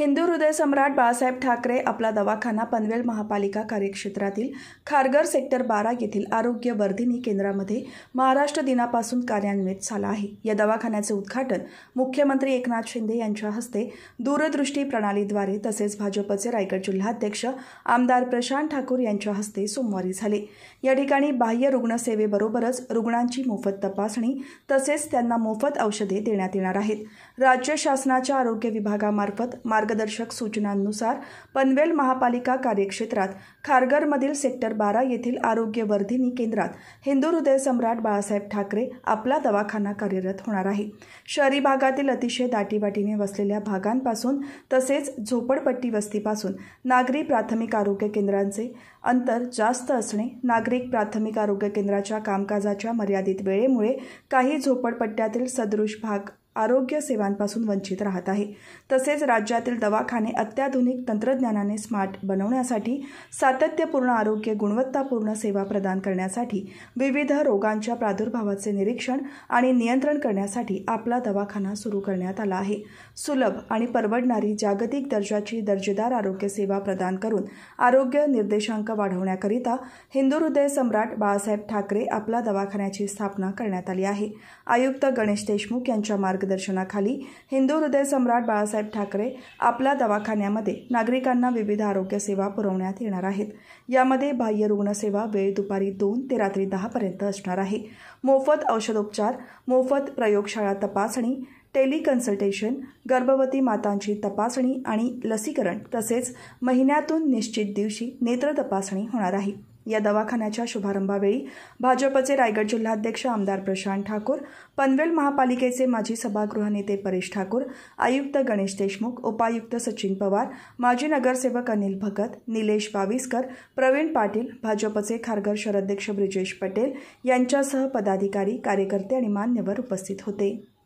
हिंदू हृदय सम्राट बाळासाहेब ठाकरे आपला दवाखाना पनवेल महापालिका कार्यक्षेत्रातील खारघर सेक्टर बारा येथील आरोग्य वर्धिनी केंद्रामध्ये महाराष्ट्र दिनापासून कार्यान्वित झाला आहे या दवाखान्याचे उद्घाटन मुख्यमंत्री एकनाथ शिंदे यांच्या हस्ते दूरदृष्टी प्रणालीद्वारे तसेच भाजपचे रायगड जिल्हाध्यक्ष आमदार प्रशांत ठाकूर यांच्या हस्ते सोमवारी झाले या ठिकाणी बाह्य रुग्णसेवेबरोबरच रुग्णांची मोफत तपासणी तसेच त्यांना मोफत औषधे देण्यात येणार आहेत राज्य शासनाच्या आरोग्य विभागामार्फत मार्ग मार्गदर्शक सूचनांनुसार पनवेल महापालिका कार्यक्षेत्रात खारघरमधील सेक्टर बारा येथील आरोग्यवर्धिनी केंद्रात हिंदू हृदय सम्राट बाळासाहेब ठाकरे आपला दवाखाना कार्यरत होणार आहे शहरी भागातील अतिशय दाटीवाटीने वसलेल्या भागांपासून तसेच झोपडपट्टी वस्तीपासून नागरी प्राथमिक आरोग्य केंद्रांचे अंतर जास्त असणे नागरिक प्राथमिक आरोग्य केंद्राच्या कामकाजाच्या मर्यादित वेळेमुळे काही झोपडपट्ट्यातील सदृश भाग आरोग्य सेवांपासून वंचित राहत आहे तसेच राज्यातील दवाखाने अत्याधुनिक तंत्रज्ञानाने स्मार्ट बनवण्यासाठी सातत्यपूर्ण आरोग्य गुणवत्तापूर्ण सेवा प्रदान करण्यासाठी विविध रोगांच्या प्रादुर्भावाचे निरीक्षण आणि नियंत्रण करण्यासाठी आपला दवाखाना सुरू करण्यात आला आहे सुलभ आणि परवडणारी जागतिक दर्जाची दर्जेदार आरोग्य सेवा प्रदान करून आरोग्य निर्देशांक वाढवण्याकरिता हिंदू हृदय सम्राट बाळासाहेब ठाकरे आपला दवाखान्याची स्थापना करण्यात आली आहे आयुक्त गणेश देशमुख यांच्या मार्ग मार्गदर्शनाखाली हिंदू हृदय सम्राट बाळासाहेब ठाकरे आपल्या दवाखान्यामध्ये नागरिकांना विविध आरोग्य सेवा पुरवण्यात येणार आहेत यामध्ये बाह्य रुग्णसेवा वेळ दुपारी दोन ते रात्री दहापर्यंत असणार आहे मोफत औषधोपचार मोफत प्रयोगशाळा तपासणी टेलिकन्सल्टेशन गर्भवती मातांची तपासणी आणि लसीकरण तसेच महिन्यातून निश्चित दिवशी नेत्र तपासणी होणार आहे या दवाखान्याच्या शुभारंभावेळी भाजपचे रायगड जिल्हाध्यक्ष आमदार प्रशांत ठाकूर पनवेल महापालिकेचे माजी सभागृह नेते परेश ठाकूर आयुक्त गणेश देशमुख उपायुक्त सचिन पवार माजी नगरसेवक अनिल भगत निलेश बावीसकर प्रवीण पाटील भाजपचे खारघर शहराध्यक्ष ब्रिजेश पटेल यांच्यासह पदाधिकारी कार्यकर्ते आणि मान्यवर उपस्थित होते